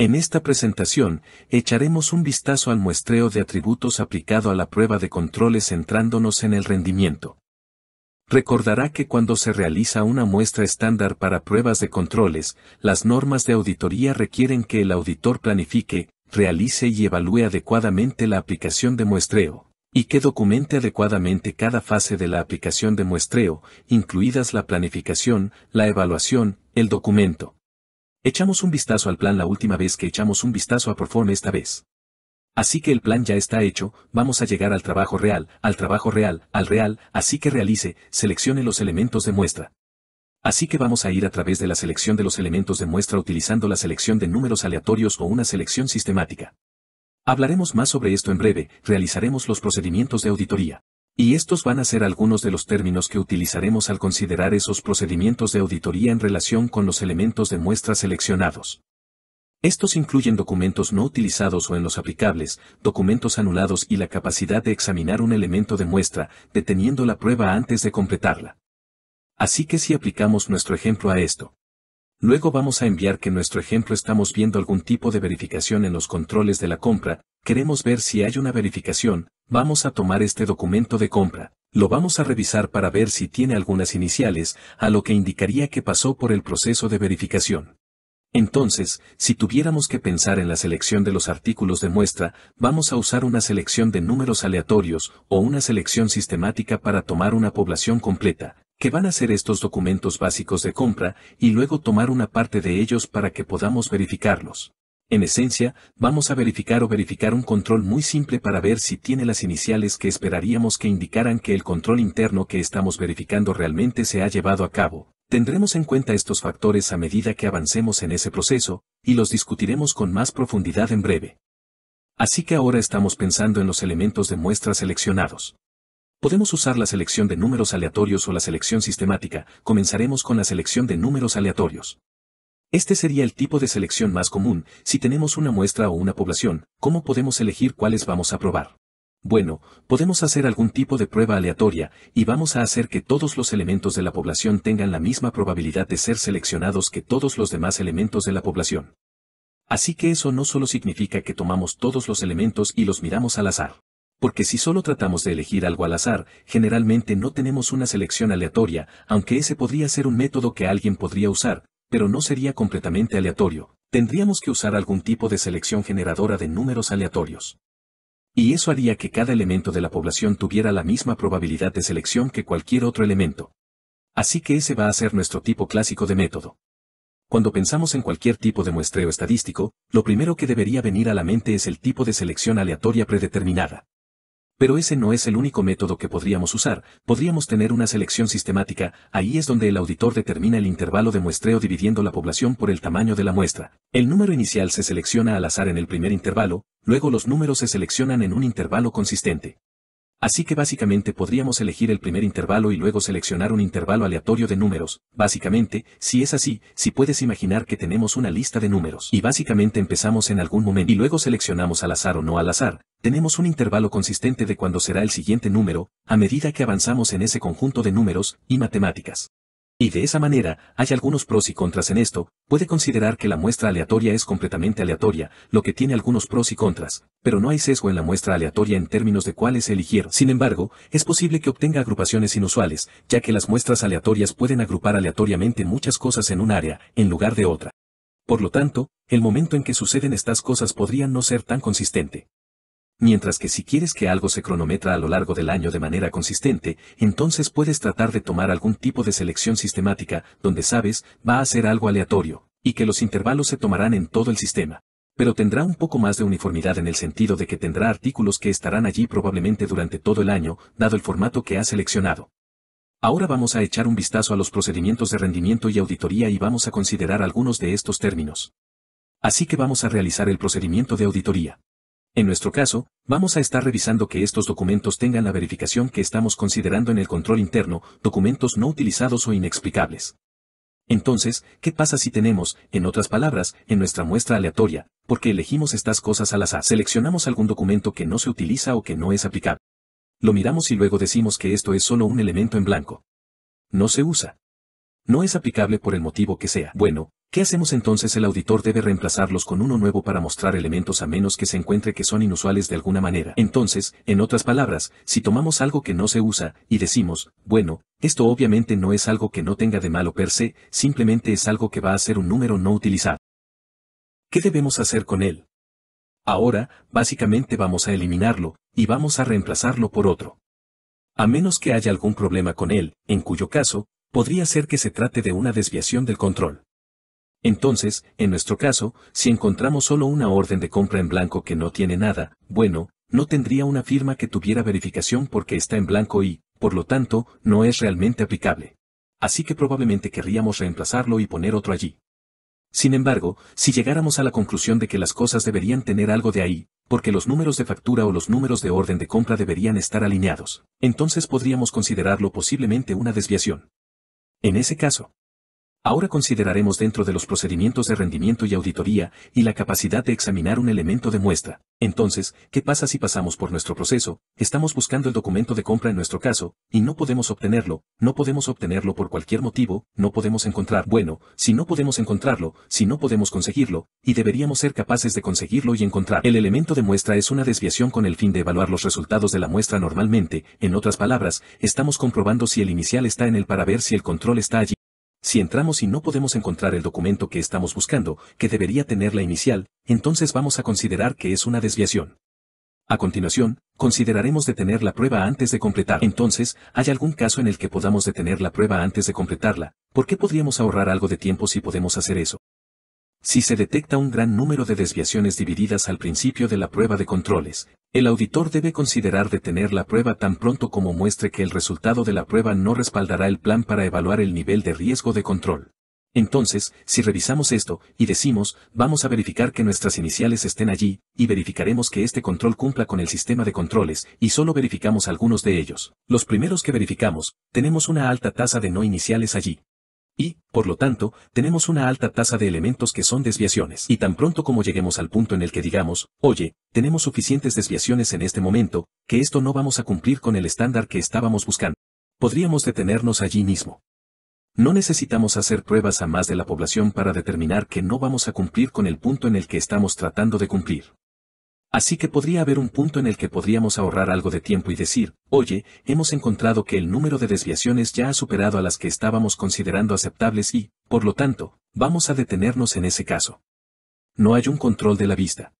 En esta presentación, echaremos un vistazo al muestreo de atributos aplicado a la prueba de controles centrándonos en el rendimiento. Recordará que cuando se realiza una muestra estándar para pruebas de controles, las normas de auditoría requieren que el auditor planifique, realice y evalúe adecuadamente la aplicación de muestreo, y que documente adecuadamente cada fase de la aplicación de muestreo, incluidas la planificación, la evaluación, el documento, Echamos un vistazo al plan la última vez que echamos un vistazo a porforme esta vez. Así que el plan ya está hecho, vamos a llegar al trabajo real, al trabajo real, al real, así que realice, seleccione los elementos de muestra. Así que vamos a ir a través de la selección de los elementos de muestra utilizando la selección de números aleatorios o una selección sistemática. Hablaremos más sobre esto en breve, realizaremos los procedimientos de auditoría. Y estos van a ser algunos de los términos que utilizaremos al considerar esos procedimientos de auditoría en relación con los elementos de muestra seleccionados. Estos incluyen documentos no utilizados o en los aplicables, documentos anulados y la capacidad de examinar un elemento de muestra, deteniendo la prueba antes de completarla. Así que si aplicamos nuestro ejemplo a esto, Luego vamos a enviar que nuestro ejemplo estamos viendo algún tipo de verificación en los controles de la compra, queremos ver si hay una verificación, vamos a tomar este documento de compra, lo vamos a revisar para ver si tiene algunas iniciales, a lo que indicaría que pasó por el proceso de verificación. Entonces, si tuviéramos que pensar en la selección de los artículos de muestra, vamos a usar una selección de números aleatorios o una selección sistemática para tomar una población completa, que van a ser estos documentos básicos de compra y luego tomar una parte de ellos para que podamos verificarlos. En esencia, vamos a verificar o verificar un control muy simple para ver si tiene las iniciales que esperaríamos que indicaran que el control interno que estamos verificando realmente se ha llevado a cabo. Tendremos en cuenta estos factores a medida que avancemos en ese proceso, y los discutiremos con más profundidad en breve. Así que ahora estamos pensando en los elementos de muestra seleccionados. Podemos usar la selección de números aleatorios o la selección sistemática, comenzaremos con la selección de números aleatorios. Este sería el tipo de selección más común, si tenemos una muestra o una población, ¿cómo podemos elegir cuáles vamos a probar? Bueno, podemos hacer algún tipo de prueba aleatoria, y vamos a hacer que todos los elementos de la población tengan la misma probabilidad de ser seleccionados que todos los demás elementos de la población. Así que eso no solo significa que tomamos todos los elementos y los miramos al azar porque si solo tratamos de elegir algo al azar, generalmente no tenemos una selección aleatoria, aunque ese podría ser un método que alguien podría usar, pero no sería completamente aleatorio. Tendríamos que usar algún tipo de selección generadora de números aleatorios. Y eso haría que cada elemento de la población tuviera la misma probabilidad de selección que cualquier otro elemento. Así que ese va a ser nuestro tipo clásico de método. Cuando pensamos en cualquier tipo de muestreo estadístico, lo primero que debería venir a la mente es el tipo de selección aleatoria predeterminada. Pero ese no es el único método que podríamos usar, podríamos tener una selección sistemática, ahí es donde el auditor determina el intervalo de muestreo dividiendo la población por el tamaño de la muestra. El número inicial se selecciona al azar en el primer intervalo, luego los números se seleccionan en un intervalo consistente. Así que básicamente podríamos elegir el primer intervalo y luego seleccionar un intervalo aleatorio de números. Básicamente, si es así, si puedes imaginar que tenemos una lista de números y básicamente empezamos en algún momento y luego seleccionamos al azar o no al azar, tenemos un intervalo consistente de cuándo será el siguiente número, a medida que avanzamos en ese conjunto de números y matemáticas. Y de esa manera, hay algunos pros y contras en esto, puede considerar que la muestra aleatoria es completamente aleatoria, lo que tiene algunos pros y contras, pero no hay sesgo en la muestra aleatoria en términos de cuáles elegir. Sin embargo, es posible que obtenga agrupaciones inusuales, ya que las muestras aleatorias pueden agrupar aleatoriamente muchas cosas en un área, en lugar de otra. Por lo tanto, el momento en que suceden estas cosas podría no ser tan consistente mientras que si quieres que algo se cronometra a lo largo del año de manera consistente, entonces puedes tratar de tomar algún tipo de selección sistemática, donde sabes, va a ser algo aleatorio, y que los intervalos se tomarán en todo el sistema. Pero tendrá un poco más de uniformidad en el sentido de que tendrá artículos que estarán allí probablemente durante todo el año, dado el formato que ha seleccionado. Ahora vamos a echar un vistazo a los procedimientos de rendimiento y auditoría y vamos a considerar algunos de estos términos. Así que vamos a realizar el procedimiento de auditoría. En nuestro caso, vamos a estar revisando que estos documentos tengan la verificación que estamos considerando en el control interno, documentos no utilizados o inexplicables. Entonces, ¿qué pasa si tenemos, en otras palabras, en nuestra muestra aleatoria, porque elegimos estas cosas al azar, seleccionamos algún documento que no se utiliza o que no es aplicable? Lo miramos y luego decimos que esto es solo un elemento en blanco. No se usa. No es aplicable por el motivo que sea. Bueno, ¿Qué hacemos entonces? El auditor debe reemplazarlos con uno nuevo para mostrar elementos a menos que se encuentre que son inusuales de alguna manera. Entonces, en otras palabras, si tomamos algo que no se usa, y decimos, bueno, esto obviamente no es algo que no tenga de malo per se, simplemente es algo que va a ser un número no utilizado. ¿Qué debemos hacer con él? Ahora, básicamente vamos a eliminarlo, y vamos a reemplazarlo por otro. A menos que haya algún problema con él, en cuyo caso, podría ser que se trate de una desviación del control. Entonces, en nuestro caso, si encontramos solo una orden de compra en blanco que no tiene nada, bueno, no tendría una firma que tuviera verificación porque está en blanco y, por lo tanto, no es realmente aplicable. Así que probablemente querríamos reemplazarlo y poner otro allí. Sin embargo, si llegáramos a la conclusión de que las cosas deberían tener algo de ahí, porque los números de factura o los números de orden de compra deberían estar alineados, entonces podríamos considerarlo posiblemente una desviación. En ese caso, Ahora consideraremos dentro de los procedimientos de rendimiento y auditoría y la capacidad de examinar un elemento de muestra. Entonces, ¿qué pasa si pasamos por nuestro proceso? Estamos buscando el documento de compra en nuestro caso, y no podemos obtenerlo, no podemos obtenerlo por cualquier motivo, no podemos encontrar, bueno, si no podemos encontrarlo, si no podemos conseguirlo, y deberíamos ser capaces de conseguirlo y encontrar. El elemento de muestra es una desviación con el fin de evaluar los resultados de la muestra normalmente, en otras palabras, estamos comprobando si el inicial está en el para ver si el control está allí. Si entramos y no podemos encontrar el documento que estamos buscando, que debería tener la inicial, entonces vamos a considerar que es una desviación. A continuación, consideraremos detener la prueba antes de completar. Entonces, ¿hay algún caso en el que podamos detener la prueba antes de completarla? ¿Por qué podríamos ahorrar algo de tiempo si podemos hacer eso? Si se detecta un gran número de desviaciones divididas al principio de la prueba de controles, el auditor debe considerar detener la prueba tan pronto como muestre que el resultado de la prueba no respaldará el plan para evaluar el nivel de riesgo de control. Entonces, si revisamos esto, y decimos, vamos a verificar que nuestras iniciales estén allí, y verificaremos que este control cumpla con el sistema de controles, y solo verificamos algunos de ellos. Los primeros que verificamos, tenemos una alta tasa de no iniciales allí. Y, por lo tanto, tenemos una alta tasa de elementos que son desviaciones. Y tan pronto como lleguemos al punto en el que digamos, oye, tenemos suficientes desviaciones en este momento, que esto no vamos a cumplir con el estándar que estábamos buscando. Podríamos detenernos allí mismo. No necesitamos hacer pruebas a más de la población para determinar que no vamos a cumplir con el punto en el que estamos tratando de cumplir. Así que podría haber un punto en el que podríamos ahorrar algo de tiempo y decir, oye, hemos encontrado que el número de desviaciones ya ha superado a las que estábamos considerando aceptables y, por lo tanto, vamos a detenernos en ese caso. No hay un control de la vista.